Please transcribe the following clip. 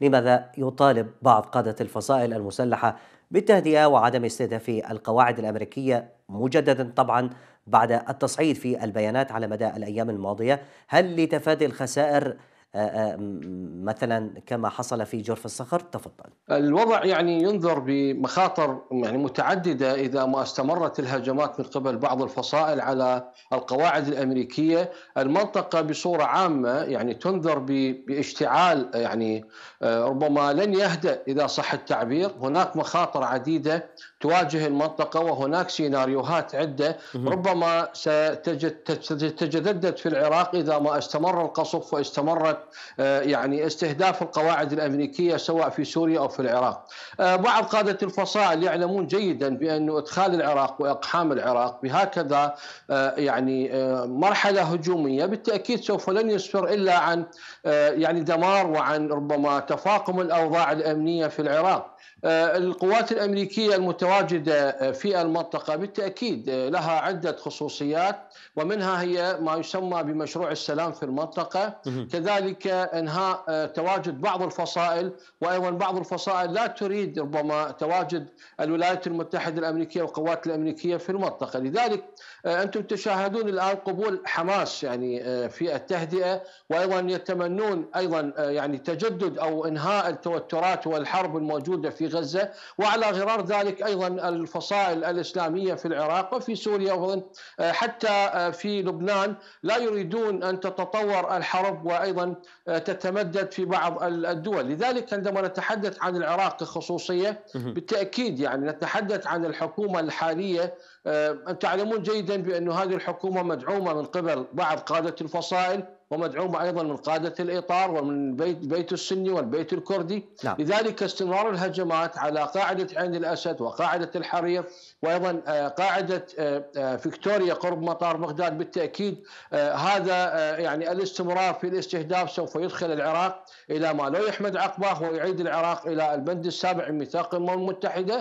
لماذا يطالب بعض قادة الفصائل المسلحة بالتهدئة وعدم استهداف القواعد الأمريكية مجددا طبعا بعد التصعيد في البيانات على مدى الأيام الماضية هل لتفادي الخسائر آه، آه، مثلا كما حصل في جرف الصخر تفضل الوضع يعني ينظر بمخاطر يعني متعدده اذا ما استمرت الهجمات من قبل بعض الفصائل على القواعد الامريكيه المنطقه بصوره عامه يعني تنذر باشتعال يعني آه، ربما لن يهدا اذا صح التعبير هناك مخاطر عديده تواجه المنطقه وهناك سيناريوهات عده ربما ستتجدد في العراق اذا ما استمر القصف واستمرت آه، يعني استهداف القواعد الامريكيه سواء في سوريا او في العراق. آه، بعض قاده الفصائل يعلمون جيدا بانه ادخال العراق واقحام العراق بهكذا آه، يعني مرحله هجوميه بالتاكيد سوف لن يسفر الا عن يعني دمار وعن ربما تفاقم الاوضاع الامنيه في العراق. القوات الامريكيه المتواجده في المنطقه بالتاكيد لها عده خصوصيات ومنها هي ما يسمى بمشروع السلام في المنطقه كذلك وكذلك انهاء آه، تواجد بعض الفصائل وايضا بعض الفصائل لا تريد ربما تواجد الولايات المتحده الامريكيه والقوات الامريكيه في المنطقه، لذلك آه، انتم تشاهدون الان قبول حماس يعني آه، في التهدئه وايضا يتمنون ايضا يعني تجدد او انهاء التوترات والحرب الموجوده في غزه وعلى غرار ذلك ايضا الفصائل الاسلاميه في العراق وفي سوريا حتى في لبنان لا يريدون ان تتطور الحرب وايضا آه، تتمدد في بعض الدول لذلك عندما نتحدث عن العراق خصوصية بالتأكيد يعني نتحدث عن الحكومة الحالية أن آه، تعلمون جيدا بأن هذه الحكومة مدعومة من قبل بعض قادة الفصائل ومدعومة أيضا من قادة الإطار ومن بيت, بيت السني والبيت الكردي نعم. لذلك استمرار الهجمات على قاعدة عين الأسد وقاعدة الحرير وأيضا آه، قاعدة آه، آه، فيكتوريا قرب مطار بغداد بالتأكيد هذا يعني الاستمرار في الاستهداف سوف يدخل العراق إلى ما لا يحمد عقباه ويعيد العراق إلى البند السابع من ميثاق الأمم المتحدة